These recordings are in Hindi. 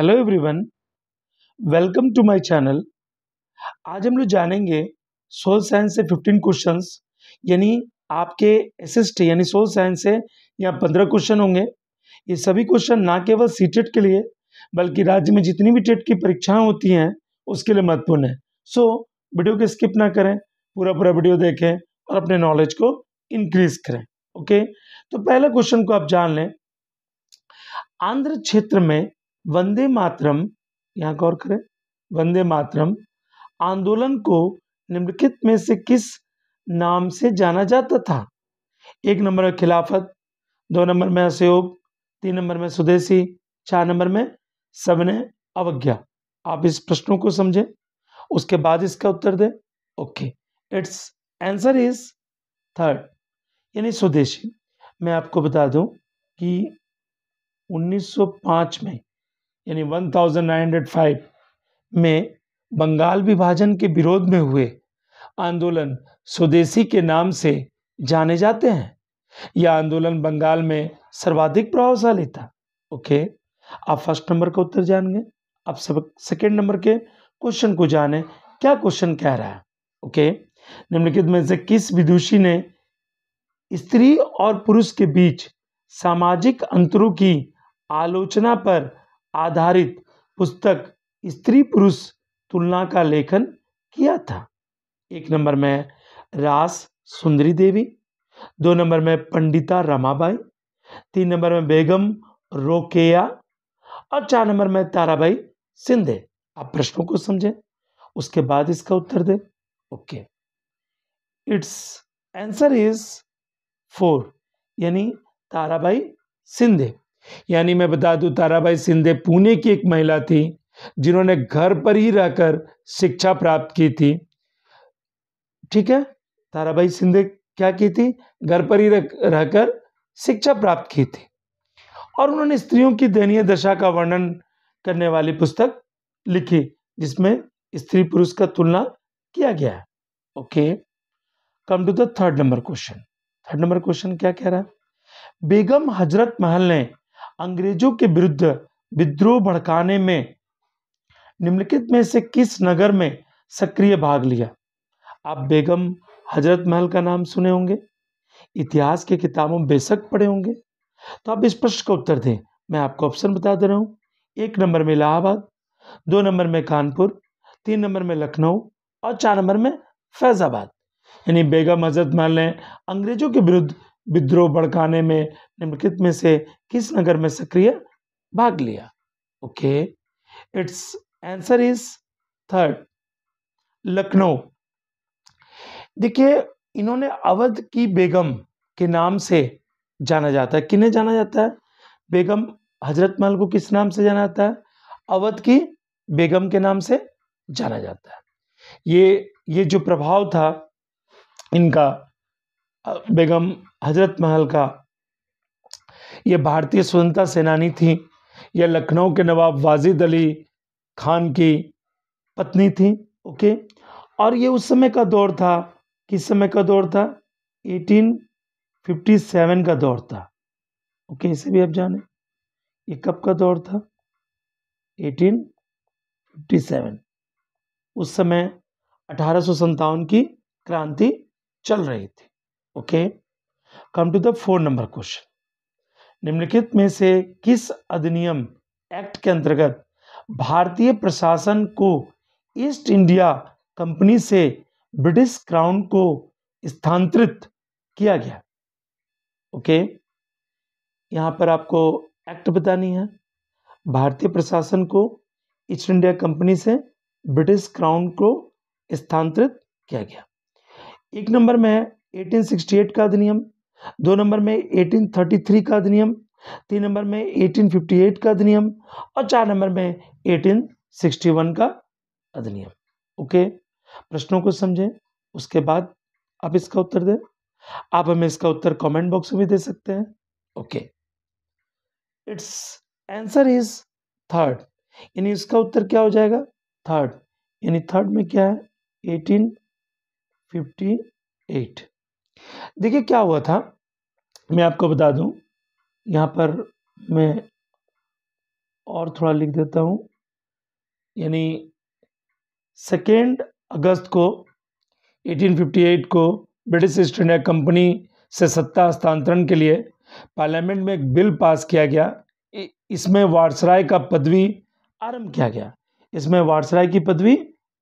Hello everyone welcome to my channel आज हम लोग जानेंगे सोल साइंस से 15 क्वेश्चंस यानी आपके एसएसटी यानी सोल साइंस से यहाँ 15 क्वेश्चन होंगे ये सभी क्वेश्चन ना केवल सी टेट e के लिए बल्कि राज्य में जितनी भी टेट e की परीक्षाएं होती हैं उसके लिए महत्वपूर्ण है सो so, वीडियो को स्किप ना करें पूरा पूरा वीडियो देखें और अपने नॉलेज को इनक्रीज करें ओके तो पहला क्वेश्चन को आप जान लें आंध्र क्षेत्र में वंदे मातरम यहाँ गौर करें वंदे मातरम आंदोलन को निम्नलिखित में से किस नाम से जाना जाता था एक नंबर में खिलाफत दो नंबर में असहयोग तीन नंबर में स्वदेशी चार नंबर में सबने अवज्ञा आप इस प्रश्नों को समझें उसके बाद इसका उत्तर दें okay it's answer is third यानी स्वदेशी मैं आपको बता दूं कि 1905 में यानी 1905 में बंगाल विभाजन के विरोध में हुए आंदोलन स्वदेशी के नाम से जाने जाते हैं यह आंदोलन बंगाल में सर्वाधिक प्रभावशाली था ओके आप फर्स्ट नंबर का उत्तर जान गए आप सब सेकेंड नंबर के क्वेश्चन को जाने क्या क्वेश्चन कह रहा है ओके निम्नलिखित में से किस विदुषी ने स्त्री और पुरुष के बीच सामाजिक अंतरों की आलोचना पर आधारित पुस्तक स्त्री पुरुष तुलना का लेखन किया था एक नंबर में रास सुंदरी देवी दो नंबर में पंडिता रमाबाई तीन नंबर में बेगम रोकेया और चार नंबर में ताराबाई सिंधे आप प्रश्नों को समझें उसके बाद इसका उत्तर दें okay it's answer is four यानी ताराबाई सिंधे यानी मैं बता दूं ताराबाई सिंधे पुणे की एक महिला थी जिन्होंने घर पर ही रहकर शिक्षा प्राप्त की थी ठीक है ताराबाई सिंधे क्या की थी घर पर ही रहकर शिक्षा प्राप्त की थी और उन्होंने स्त्रियों की दयनीय दशा का वर्णन करने वाली पुस्तक लिखी जिसमें स्त्री पुरुष का तुलना किया गया है okay come to the third number question third number question क्या कह रहा है बेगम हजरत महल ने अंग्रेजों के विरुद्ध विद्रोह भड़काने में निम्नलिखित में से किस नगर में सक्रिय भाग लिया आप बेगम हजरत महल का नाम सुने होंगे इतिहास के किताबों बेशक पढ़े होंगे तो आप इस प्रश्न का उत्तर दें मैं आपको ऑप्शन बता दे रहा हूँ एक नंबर में इलाहाबाद दो नंबर में कानपुर तीन नंबर में लखनऊ और चार नंबर में फैज़ाबाद यानी बेगम हजरत महल ने अंग्रेजों के विरुद्ध विद्रोह भड़काने में निम्नलिखित में से किस नगर में सक्रिय भाग लिया okay it's answer is third Lucknow देखिए इन्होंने अवध की बेगम के नाम से जाना जाता है किन्हें जाना जाता है बेगम हजरत महल को किस नाम से जाना जाता है अवध की बेगम के नाम से जाना जाता है ये ये जो प्रभाव था इनका बेगम हजरत महल का ये भारतीय स्वतंत्रता सेनानी थी यह लखनऊ के नवाब वाजिद अली खान की पत्नी थी ओके और ये उस समय का दौर था किस समय का दौर था 1857 का दौर था ओके इसे भी आप जाने ये कब का दौर था 1857 उस समय अठारह की क्रांति चल रही थी okay come to the four number question निम्नलिखित में से किस अधिनियम एक्ट के अंतर्गत भारतीय प्रशासन को ईस्ट इंडिया कंपनी से ब्रिटिश क्राउन को स्थानांतरित किया गया ओके यहां पर आपको एक्ट बतानी है भारतीय प्रशासन को ईस्ट इंडिया कंपनी से ब्रिटिश क्राउन को स्थानांतरित किया गया एक नंबर में 1868 का अधिनियम दो नंबर में 1833 का अधिनियम तीन नंबर में 1858 का अधिनियम और चार नंबर में 1861 का अधिनियम ओके प्रश्नों को समझें उसके बाद आप इसका उत्तर दें आप हमें इसका उत्तर कमेंट बॉक्स में भी दे सकते हैं okay it's answer is third यानी इसका उत्तर क्या हो जाएगा थर्ड यानी थर्ड में क्या है एटीन फिफ्टी एट देखिए क्या हुआ था मैं आपको बता दूं यहाँ पर मैं और थोड़ा लिख देता हूँ यानी सेकेंड अगस्त को 1858 को ब्रिटिश ईस्ट इंडिया कंपनी से सत्ता हस्तांतरण के लिए पार्लियामेंट में एक बिल पास किया गया इसमें वारसराय का पदवी आरंभ किया गया इसमें वारसराय की पदवी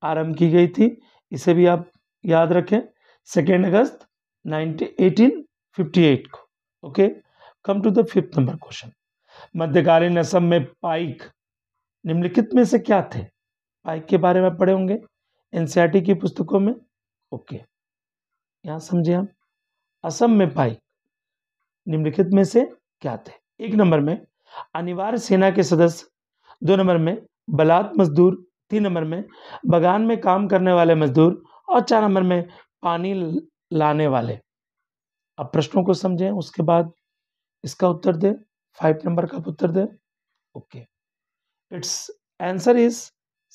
आरंभ की गई थी इसे भी आप याद रखें सेकेंड अगस्त 1858 को okay come to the fifth number question मध्यकालीन असम में पाइक निम्नलिखित में से क्या थे पाइक के बारे में पढ़े होंगे एनसीईआरटी e की पुस्तकों में ओके यहां समझे हम असम में पाइक निम्नलिखित में से क्या थे एक नंबर में अनिवार्य सेना के सदस्य दो नंबर में बलात् मजदूर तीन नंबर में बगान में काम करने वाले मजदूर और चार नंबर में पानी लाने वाले अब प्रश्नों को समझें उसके बाद इसका उत्तर दें फाइव नंबर का उत्तर दें okay it's answer is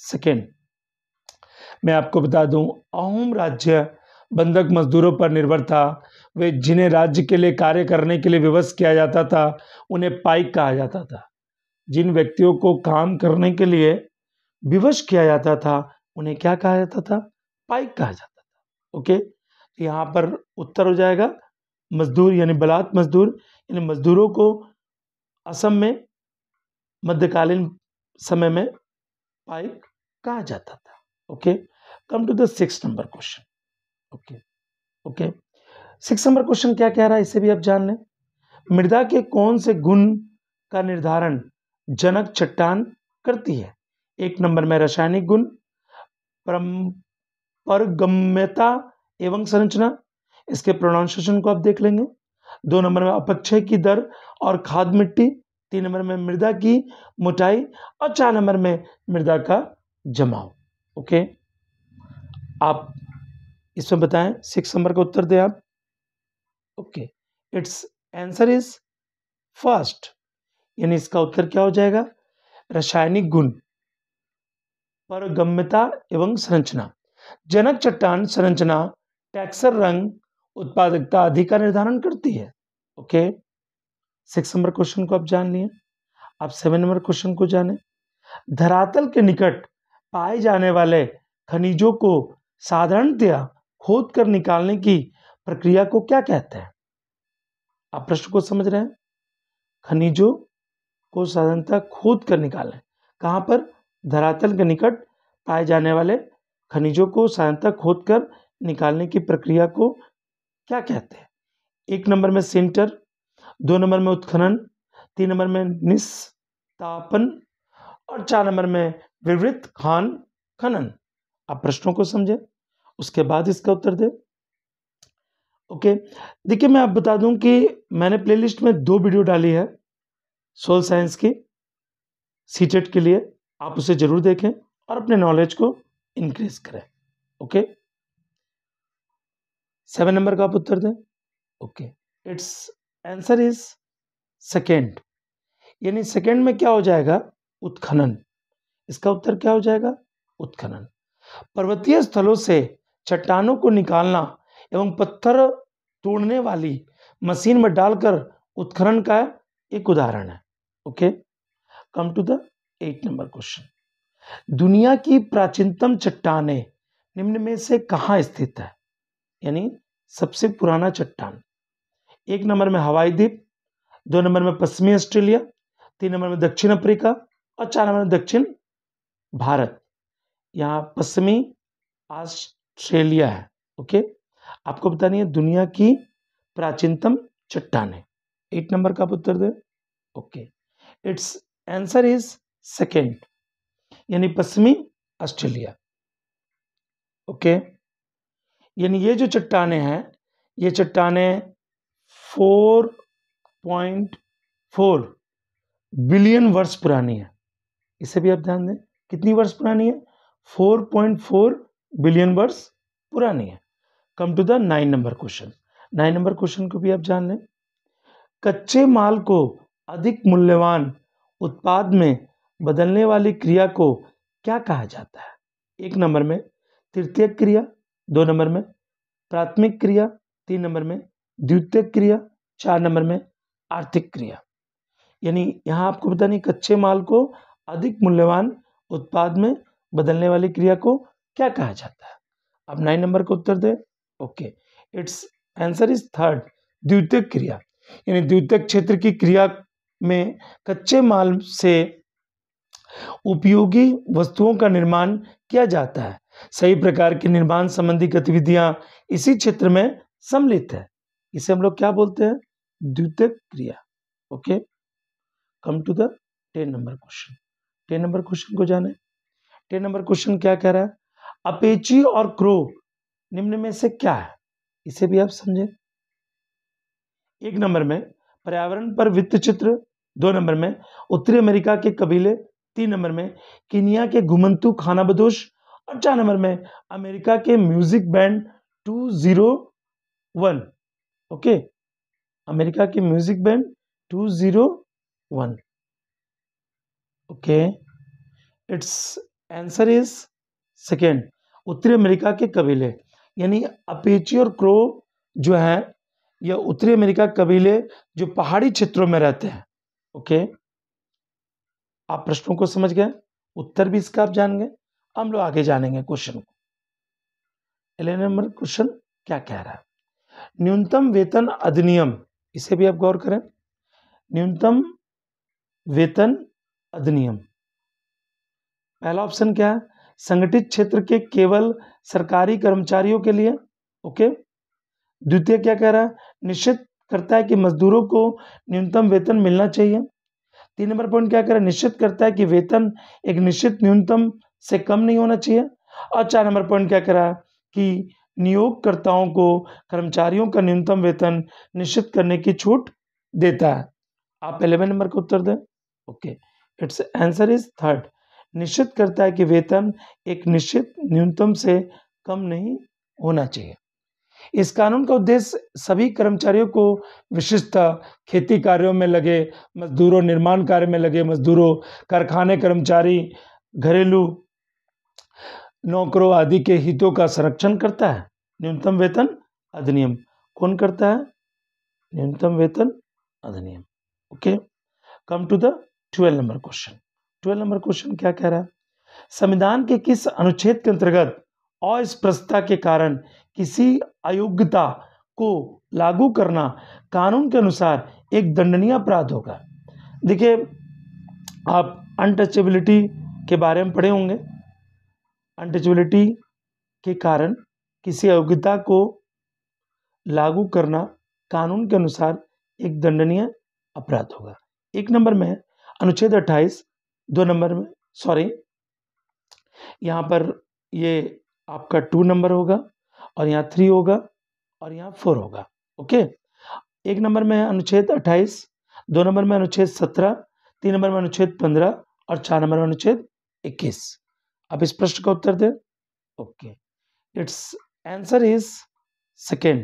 second मैं आपको बता दूं अहोम राज्य बंधक मजदूरों पर निर्भर था वे जिन्हें राज्य के लिए कार्य करने के लिए विवश किया जाता था उन्हें पाइक कहा जाता था जिन व्यक्तियों को काम करने के लिए विवश किया जाता था उन्हें क्या कहा जाता था पाइक कहा जाता था ओके यहाँ पर उत्तर हो जाएगा मजदूर यानी बलात् मजदूर यानी मजदूरों को असम में मध्यकालीन समय में पाइक कहा जाता था okay come to the six number question okay okay six number question क्या कह रहा है इसे भी आप जान लें मृदा के कौन से गुण का निर्धारण जनक चट्टान करती है एक नंबर में रासायनिक गुण परम परगम्यता एवं संरचना इसके प्रोनाउंसिएशन को आप देख लेंगे दो नंबर में अपक्षय की दर और खाद मिट्टी तीन नंबर में मृदा की मोटाई और चार नंबर में मृदा का जमाव ओके आप इसमें बताएं सिक्स नंबर का उत्तर दें आप okay it's answer is first यानी इसका उत्तर क्या हो जाएगा रासायनिक गुण परगम्यता एवं संरचना जनक चट्टान संरचना टैक्सर रंग उत्पादकता अधिक का निर्धारण करती है ओके सिक्स नंबर क्वेश्चन को आप जान लिए आप सेवन नंबर क्वेश्चन को जाने धरातल के निकट पाए जाने वाले खनिजों को साधारणतया खोद कर निकालने की प्रक्रिया को क्या कहते हैं आप प्रश्न को समझ रहे हैं खनिजों को साधारणतः खोद कर निकालें कहाँ पर धरातल के निकट पाए जाने वाले खनिजों को साधारणतः खोद कर निकालने की प्रक्रिया को क्या कहते हैं एक नंबर में सेंटर दो नंबर में उत्खनन तीन नंबर में निस्तापन और चार नंबर में विवृत खान खनन आप प्रश्नों को समझें उसके बाद इसका उत्तर दें ओके देखिए मैं आप बता दूं कि मैंने प्लेलिस्ट में दो वीडियो डाली है सोल साइंस की सीटेट के लिए आप उसे ज़रूर देखें और अपने नॉलेज को इंक्रीज करें ओके सेवन नंबर का आप उत्तर दें okay it's answer is second यानी सेकेंड में क्या हो जाएगा उत्खनन इसका उत्तर क्या हो जाएगा उत्खनन पर्वतीय स्थलों से चट्टानों को निकालना एवं पत्थर तोड़ने वाली मशीन में डालकर उत्खनन का एक उदाहरण है okay come to the eight number question दुनिया की प्राचीनतम चट्टाने निम्न में से कहाँ स्थित है यानी सबसे पुराना चट्टान एक नंबर में हवाई द्वीप दो नंबर में पश्चिमी ऑस्ट्रेलिया तीन नंबर में दक्षिण अफ्रीका और चार नंबर में दक्षिण भारत यहाँ पश्चिमी ऑस्ट्रेलिया है ओके आपको बतानी नहीं है दुनिया की प्राचीनतम चट्टान है एट नंबर का आप उत्तर दे okay it's answer is second यानी पश्चिमी ऑस्ट्रेलिया ओके okay. यानी ये जो चट्टाने हैं ये चट्टाने फोर पॉइंट फोर बिलियन वर्ष पुरानी है इसे भी आप ध्यान दें कितनी वर्ष पुरानी है फोर पॉइंट फोर बिलियन वर्ष पुरानी है come to the nine number question nine number question को भी आप जान लें कच्चे माल को अधिक मूल्यवान उत्पाद में बदलने वाली क्रिया को क्या कहा जाता है एक नंबर में तृतीय क्रिया दो नंबर में प्राथमिक क्रिया तीन नंबर में द्वितीयक क्रिया चार नंबर में आर्थिक क्रिया यानी यहाँ आपको पता नहीं कच्चे माल को अधिक मूल्यवान उत्पाद में बदलने वाली क्रिया को क्या कहा जाता है अब नाइन नंबर का उत्तर दे okay it's answer is third द्वितीयक क्रिया यानी द्वितीयक क्षेत्र की क्रिया में कच्चे माल से उपयोगी वस्तुओं का निर्माण किया जाता है सही प्रकार की निर्माण संबंधी गतिविधियां इसी क्षेत्र में सम्मिलित है इसे हम लोग क्या बोलते हैं द्वितीय क्रिया okay come to the ten number question ten number question को जाने टेन नंबर क्वेश्चन क्या कह रहा है अपेची और क्रो निम्न में से क्या है इसे भी आप समझें एक नंबर में पर्यावरण पर वित्त चित्र दो नंबर में उत्तरी अमेरिका के कबीले तीन नंबर में किनिया के घुमंतु खानाबदोश चार नंबर में अमेरिका के music band two zero one okay America के music band two zero one okay it's answer is second उत्तरी अमेरिका के कबीले यानी अपेची और क्रो जो है या उत्तरी अमेरिका कबीले जो पहाड़ी क्षेत्रों में रहते हैं ओके आप प्रश्नों को समझ गए उत्तर भी इसका आप जान गए हम लोग आगे जानेंगे क्वेश्चन को एलेवन नंबर क्वेश्चन क्या कह रहा है न्यूनतम वेतन अधिनियम इसे भी आप गौर करें न्यूनतम वेतन अधिनियम पहला ऑप्शन क्या है संगठित क्षेत्र के केवल सरकारी कर्मचारियों के लिए ओके द्वितीय क्या कह रहा है निश्चित करता है कि मजदूरों को न्यूनतम वेतन मिलना चाहिए तीन नंबर पॉइंट क्या कह रहा है निश्चित करता है कि वेतन एक निश्चित न्यूनतम से कम नहीं होना चाहिए और चार नंबर पॉइंट क्या करा कि नियोगकर्ताओं को कर्मचारियों का न्यूनतम वेतन निश्चित करने की छूट देता है आप एलेवन नंबर का उत्तर दें okay it's answer is third निश्चित करता है कि वेतन एक निश्चित न्यूनतम से कम नहीं होना चाहिए इस कानून का उद्देश्य सभी कर्मचारियों को विशेषतः खेती कार्यों में लगे मजदूरों निर्माण कार्य में लगे मजदूरों कारखाने कर्मचारी घरेलू नौकरों आदि के हितों का संरक्षण करता है न्यूनतम वेतन अधिनियम कौन करता है न्यूनतम वेतन अधिनियम okay come to the twelve number question twelve number question क्या कह रहा है संविधान के किस अनुच्छेद के अंतर्गत अस्पृश्यता के कारण किसी अयोग्यता को लागू करना कानून के अनुसार एक दंडनीय अपराध होगा देखिए आप अनटचेबिलिटी के बारे में पढ़े होंगे अनटचबिलिटी के कारण किसी अयोग्यता को लागू करना कानून के अनुसार एक दंडनीय अपराध होगा एक नंबर में अनुच्छेद 28, दो नंबर में सॉरी यहाँ पर ये आपका टू नंबर होगा और यहाँ थ्री होगा और यहाँ फोर होगा ओके एक नंबर में अनुच्छेद 28, दो नंबर में अनुच्छेद सत्रह तीन नंबर में अनुच्छेद पंद्रह और चार नंबर में अनुच्छेद इक्कीस आप इस प्रश्न का उत्तर दें okay it's answer is second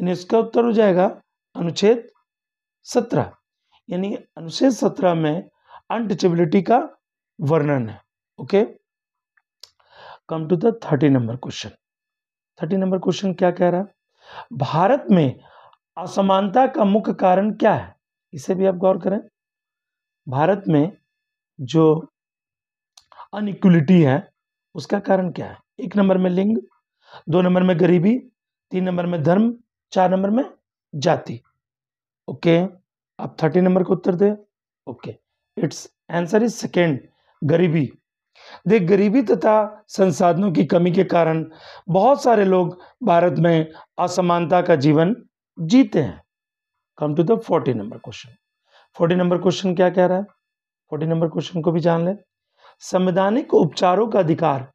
यानी इसका उत्तर हो जाएगा अनुच्छेद सत्रह यानी अनुच्छेद सत्रह में अनटचेबिलिटी का वर्णन है okay come to the thirty number question thirty number question क्या कह रहा है भारत में असमानता का मुख्य कारण क्या है इसे भी आप गौर करें भारत में जो अनिक्वलिटी है उसका कारण क्या है एक नंबर में लिंग दो नंबर में गरीबी तीन नंबर में धर्म चार नंबर में जाति ओके आप थर्टी नंबर का उत्तर दे okay it's answer is second गरीबी देख गरीबी तथा संसाधनों की कमी के कारण बहुत सारे लोग भारत में असमानता का जीवन जीते हैं come to the forty number question forty number question क्या कह रहा है फोर्टी नंबर क्वेश्चन को भी जान ले संवैधानिक उपचारों का अधिकार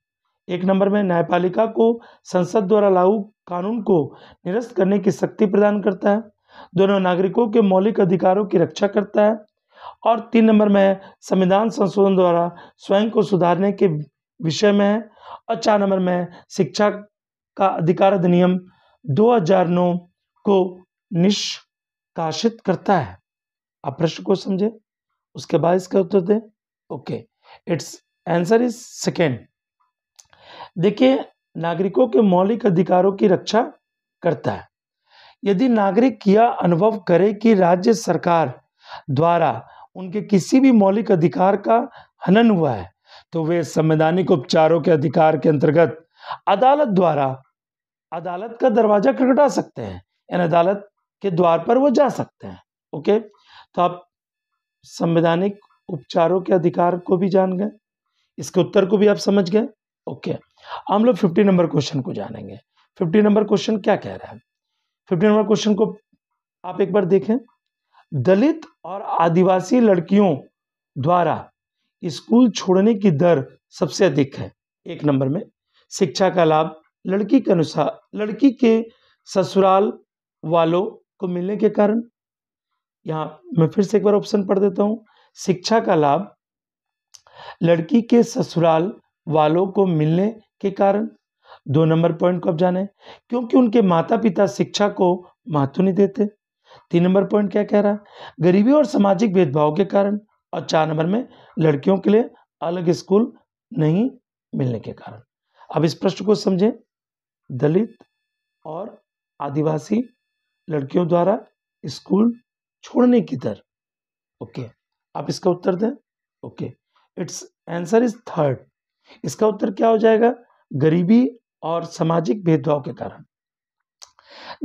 एक नंबर में न्यायपालिका को संसद द्वारा लागू कानून को निरस्त करने की शक्ति प्रदान करता है दोनों नागरिकों के मौलिक अधिकारों की रक्षा करता है और तीन नंबर में संविधान संशोधन द्वारा स्वयं को सुधारने के विषय में है और चार नंबर में शिक्षा का अधिकार अधिनियम 2009 को निष्काशित करता है आप प्रश्न को समझे उसके बाद इसका उत्तर दें okay it's answer is second देखिए नागरिकों के मौलिक अधिकारों की रक्षा करता है यदि नागरिक यह अनुभव करे कि राज्य सरकार द्वारा उनके किसी भी मौलिक अधिकार का हनन हुआ है तो वे संवैधानिक उपचारों के अधिकार के अंतर्गत अदालत द्वारा अदालत का दरवाजा खटखटा सकते हैं यानी अदालत के द्वार पर वो जा सकते हैं ओके तो आप संवैधानिक उपचारों के अधिकार को भी जान गए इसके उत्तर को भी आप समझ गए ओके हम लोग फिफ्टी नंबर क्वेश्चन को जानेंगे फिफ्टी नंबर क्वेश्चन क्या कह रहा है फिफ्टी नंबर क्वेश्चन को आप एक बार देखें दलित और आदिवासी लड़कियों द्वारा स्कूल छोड़ने की दर सबसे अधिक है एक नंबर में शिक्षा का लाभ लड़की के अनुसार लड़की के ससुराल वालों को मिलने के कारण यहाँ मैं फिर से एक बार ऑप्शन पढ़ देता हूँ शिक्षा का लाभ लड़की के ससुराल वालों को मिलने के कारण दो नंबर पॉइंट को अब जाने क्योंकि उनके माता पिता शिक्षा को महत्व नहीं देते तीन नंबर पॉइंट क्या कह रहा है गरीबी और सामाजिक भेदभाव के कारण और चार नंबर में लड़कियों के लिए अलग स्कूल नहीं मिलने के कारण अब इस प्रश्न को समझें दलित और आदिवासी लड़कियों द्वारा स्कूल छोड़ने की दर ओके आप इसका उत्तर दें okay it's answer is third इसका उत्तर क्या हो जाएगा गरीबी और सामाजिक भेदभाव के कारण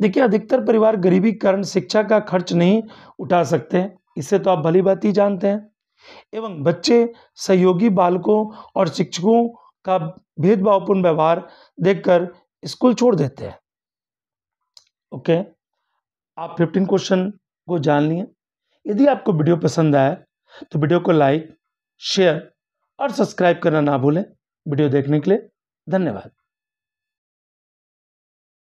देखिए अधिकतर परिवार गरीबी कारण शिक्षा का खर्च नहीं उठा सकते इसे तो आप भली बात ही जानते हैं एवं बच्चे सहयोगी बालकों और शिक्षकों का भेदभावपूर्ण व्यवहार देखकर स्कूल छोड़ देते हैं ओके आप फिफ्टीन क्वेश्चन को जान लिए यदि आपको वीडियो पसंद आए तो वीडियो को लाइक शेयर और सब्सक्राइब करना ना भूलें वीडियो देखने के लिए धन्यवाद